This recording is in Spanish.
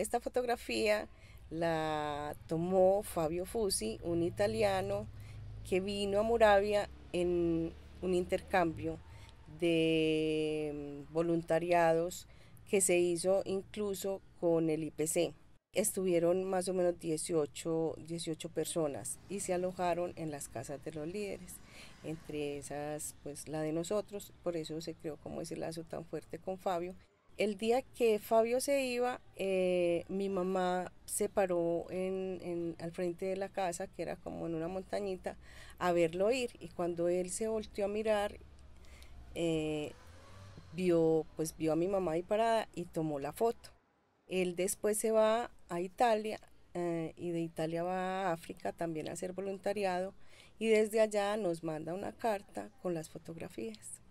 Esta fotografía la tomó Fabio Fusi, un italiano que vino a Moravia en un intercambio de mm, voluntariados que se hizo incluso con el IPC. Estuvieron más o menos 18, 18 personas y se alojaron en las casas de los líderes, entre esas pues la de nosotros, por eso se creó como ese lazo tan fuerte con Fabio el día que Fabio se iba, eh, mi mamá se paró en, al frente de la casa, que era como en una montañita, a verlo ir. Y cuando él se volteó a mirar, eh, vio, pues, vio a mi mamá ahí parada y tomó la foto. Él después se va a Italia eh, y de Italia va a África también a hacer voluntariado y desde allá nos manda una carta con las fotografías.